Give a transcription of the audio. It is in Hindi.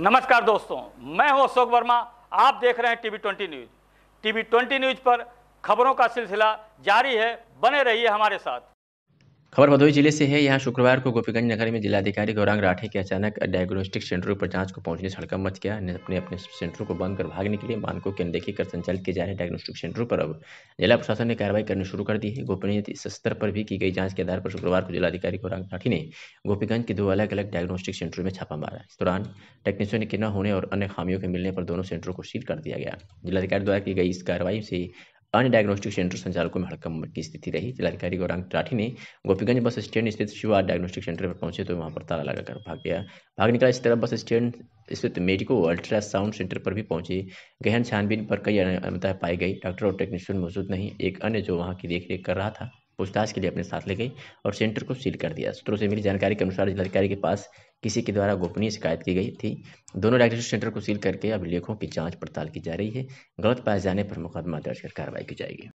नमस्कार दोस्तों मैं हूं अशोक वर्मा आप देख रहे हैं TV twenty news TV twenty news पर खबरों का सिलसिला जारी है बने रहिए हमारे साथ खबर भदोही जिले से है यहाँ शुक्रवार को गोपीगंज नगर में जिलाधिकारी गौरांग राठे के अचानक डायग्नोस्टिक सेंटरों पर जांच को पहुंचने सड़का मच गया अपने अपने सेंटरों को बंद कर भागने के लिए मानकों के अनदेखी कर संचालित किए जा रहे डायग्नोस्टिक सेंटरों पर अब जिला प्रशासन ने कार्रवाई करनी शुरू कर दी है गोपनीय स्तर पर भी की गई जांच के आधार पर शुक्रवार को जिलाधिकारी गौरांग राठी ने गोपीगंज के दो अलग अलग डायग्नोस्टिक सेंटरों में छापा मारा इस दौरान टेक्नीशियन के न होने और अन्य खामियों के मिलने पर दोनों सेंटरों को सील कर दिया गया जिलाधिकारी द्वारा की गई इस कार्रवाई से अन्य डायग्नोस्टिक सेंटर संचालकों में हड़कम की स्थिति रही जिलाधिकारी गौरांग त्राठी ने गोपीगंज बस स्टैंड स्थित शिवा डायग्नोस्टिक सेंटर पर पहुंचे तो वहां पर ताला लगाकर भाग गया भाग निकला इस तरह बस स्टैंड स्थित मेडिको अल्ट्रासाउंड सेंटर पर भी पहुंचे गहन छानबीन पर कई अनियमितताएं पाई गई डॉक्टर और टेक्नीशियन मौजूद नहीं एक अन्य जो वहाँ की देखरेख कर रहा था पूछताछ के लिए अपने साथ ले गई और सेंटर को सील कर दिया सूत्रों से मिली जानकारी के अनुसार जिलाधिकारी के पास किसी के द्वारा गोपनीय शिकायत की गई थी दोनों डायरेक्टर सेंटर को सील करके अभिलेखों की जाँच पड़ताल की जा रही है गलत पाए जाने पर मुकदमा दर्ज कर कार्रवाई की जाएगी